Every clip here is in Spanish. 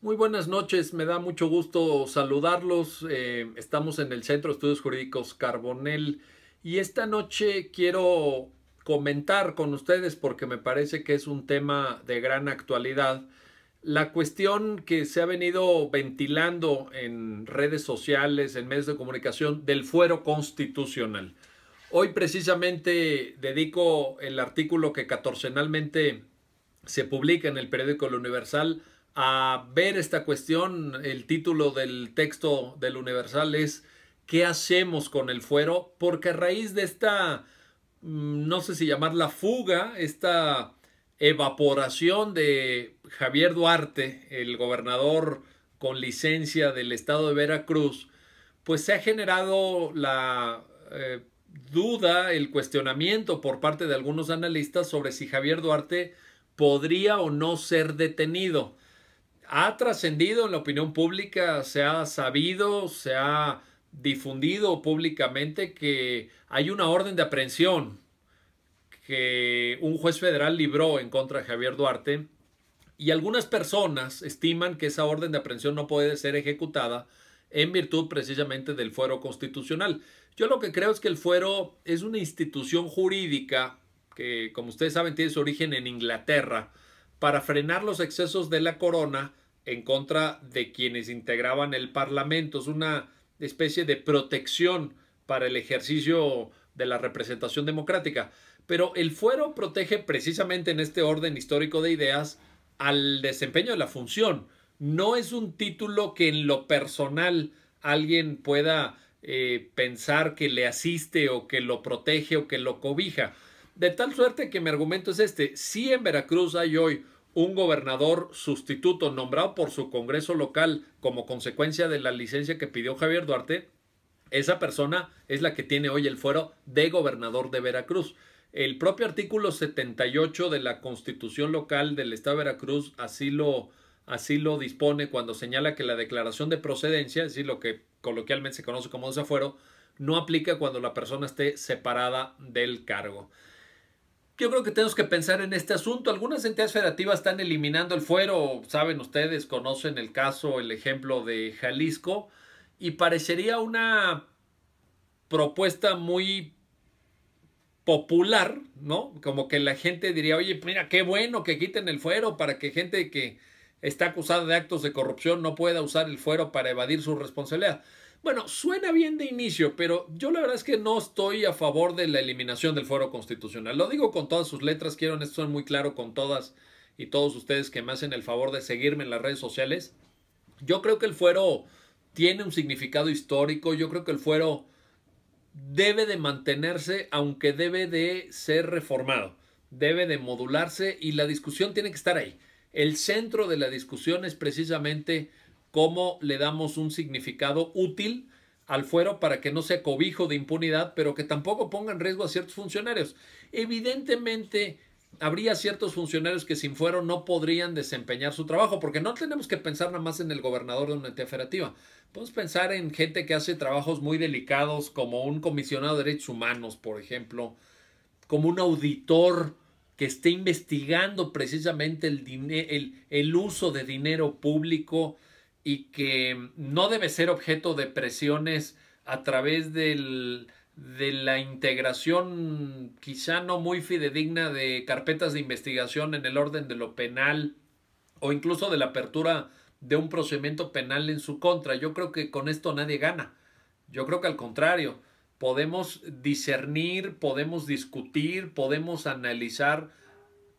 Muy buenas noches, me da mucho gusto saludarlos. Eh, estamos en el Centro de Estudios Jurídicos Carbonel y esta noche quiero comentar con ustedes porque me parece que es un tema de gran actualidad. La cuestión que se ha venido ventilando en redes sociales, en medios de comunicación, del fuero constitucional. Hoy precisamente dedico el artículo que catorcenalmente se publica en el periódico El Universal a ver esta cuestión, el título del texto del Universal es ¿Qué hacemos con el fuero? Porque a raíz de esta, mm, no sé si llamarla fuga, esta evaporación de Javier Duarte, el gobernador con licencia del estado de Veracruz, pues se ha generado la eh, duda, el cuestionamiento por parte de algunos analistas sobre si Javier Duarte podría o no ser detenido ha trascendido en la opinión pública, se ha sabido, se ha difundido públicamente que hay una orden de aprehensión que un juez federal libró en contra de Javier Duarte y algunas personas estiman que esa orden de aprehensión no puede ser ejecutada en virtud precisamente del fuero constitucional. Yo lo que creo es que el fuero es una institución jurídica que, como ustedes saben, tiene su origen en Inglaterra, para frenar los excesos de la corona en contra de quienes integraban el Parlamento. Es una especie de protección para el ejercicio de la representación democrática. Pero el fuero protege precisamente en este orden histórico de ideas al desempeño de la función. No es un título que en lo personal alguien pueda eh, pensar que le asiste o que lo protege o que lo cobija. De tal suerte que mi argumento es este, si en Veracruz hay hoy un gobernador sustituto nombrado por su Congreso local como consecuencia de la licencia que pidió Javier Duarte, esa persona es la que tiene hoy el fuero de gobernador de Veracruz. El propio artículo 78 de la Constitución local del Estado de Veracruz así lo, así lo dispone cuando señala que la declaración de procedencia, es decir, lo que coloquialmente se conoce como desafuero, no aplica cuando la persona esté separada del cargo yo creo que tenemos que pensar en este asunto. Algunas entidades federativas están eliminando el fuero, saben ustedes, conocen el caso, el ejemplo de Jalisco, y parecería una propuesta muy popular, ¿no? Como que la gente diría, oye, pues mira, qué bueno que quiten el fuero para que gente que está acusada de actos de corrupción no pueda usar el fuero para evadir su responsabilidad. Bueno, suena bien de inicio, pero yo la verdad es que no estoy a favor de la eliminación del fuero constitucional. Lo digo con todas sus letras, quiero en esto muy claro con todas y todos ustedes que me hacen el favor de seguirme en las redes sociales. Yo creo que el fuero tiene un significado histórico, yo creo que el fuero debe de mantenerse, aunque debe de ser reformado, debe de modularse y la discusión tiene que estar ahí. El centro de la discusión es precisamente cómo le damos un significado útil al fuero para que no sea cobijo de impunidad, pero que tampoco ponga en riesgo a ciertos funcionarios. Evidentemente, habría ciertos funcionarios que sin fuero no podrían desempeñar su trabajo, porque no tenemos que pensar nada más en el gobernador de una entidad federativa. Podemos pensar en gente que hace trabajos muy delicados, como un comisionado de derechos humanos, por ejemplo, como un auditor que esté investigando precisamente el uso de dinero público y que no debe ser objeto de presiones a través de la integración quizá no muy fidedigna de carpetas de investigación en el orden de lo penal o incluso de la apertura de un procedimiento penal en su contra. Yo creo que con esto nadie gana. Yo creo que al contrario, podemos discernir, podemos discutir, podemos analizar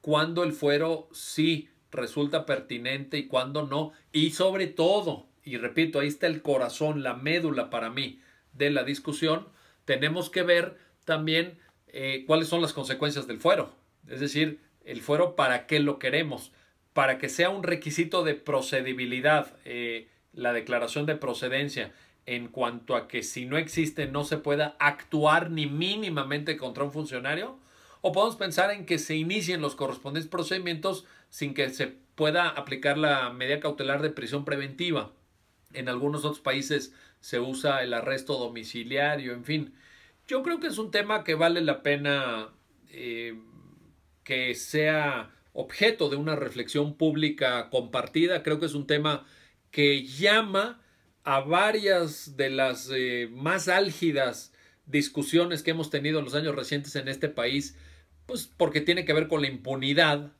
cuándo el fuero sí resulta pertinente y cuándo no. Y sobre todo, y repito, ahí está el corazón, la médula para mí de la discusión, tenemos que ver también eh, cuáles son las consecuencias del fuero. Es decir, el fuero para qué lo queremos, para que sea un requisito de procedibilidad, eh, la declaración de procedencia, en cuanto a que si no existe no se pueda actuar ni mínimamente contra un funcionario, o podemos pensar en que se inicien los correspondientes procedimientos sin que se pueda aplicar la medida cautelar de prisión preventiva. En algunos otros países se usa el arresto domiciliario, en fin. Yo creo que es un tema que vale la pena eh, que sea objeto de una reflexión pública compartida. Creo que es un tema que llama a varias de las eh, más álgidas discusiones que hemos tenido en los años recientes en este país, pues porque tiene que ver con la impunidad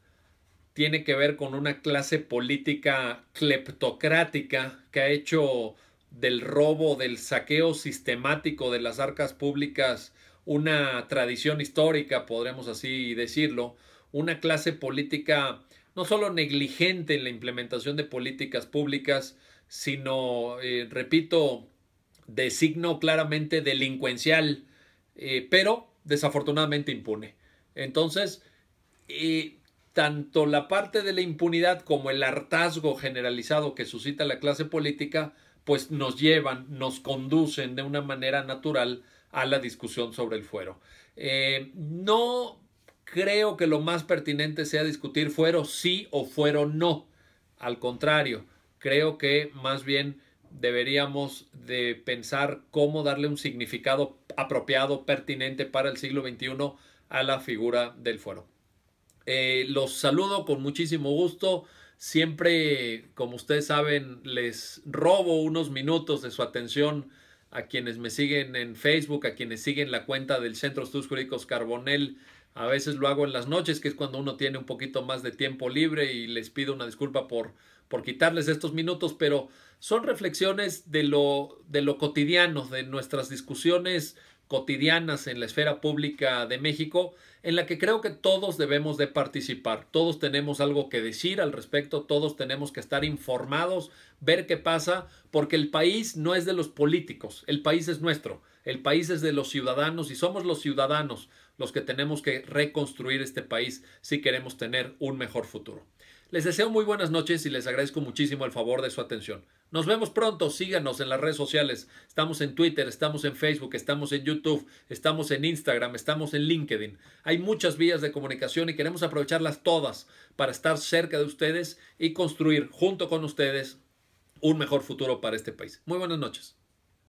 tiene que ver con una clase política cleptocrática que ha hecho del robo, del saqueo sistemático de las arcas públicas una tradición histórica, podremos así decirlo, una clase política no solo negligente en la implementación de políticas públicas, sino, eh, repito, de signo claramente delincuencial, eh, pero desafortunadamente impune. Entonces, eh, tanto la parte de la impunidad como el hartazgo generalizado que suscita la clase política, pues nos llevan, nos conducen de una manera natural a la discusión sobre el fuero. Eh, no creo que lo más pertinente sea discutir fuero sí o fuero no. Al contrario, creo que más bien deberíamos de pensar cómo darle un significado apropiado, pertinente para el siglo XXI a la figura del fuero. Eh, los saludo con muchísimo gusto. Siempre, como ustedes saben, les robo unos minutos de su atención a quienes me siguen en Facebook, a quienes siguen la cuenta del Centro Estudios Jurídicos Carbonel. A veces lo hago en las noches, que es cuando uno tiene un poquito más de tiempo libre y les pido una disculpa por, por quitarles estos minutos, pero son reflexiones de lo, de lo cotidiano, de nuestras discusiones cotidianas en la esfera pública de México, en la que creo que todos debemos de participar, todos tenemos algo que decir al respecto, todos tenemos que estar informados, ver qué pasa, porque el país no es de los políticos, el país es nuestro, el país es de los ciudadanos y somos los ciudadanos los que tenemos que reconstruir este país si queremos tener un mejor futuro. Les deseo muy buenas noches y les agradezco muchísimo el favor de su atención. Nos vemos pronto, síganos en las redes sociales. Estamos en Twitter, estamos en Facebook, estamos en YouTube, estamos en Instagram, estamos en LinkedIn. Hay muchas vías de comunicación y queremos aprovecharlas todas para estar cerca de ustedes y construir junto con ustedes un mejor futuro para este país. Muy buenas noches.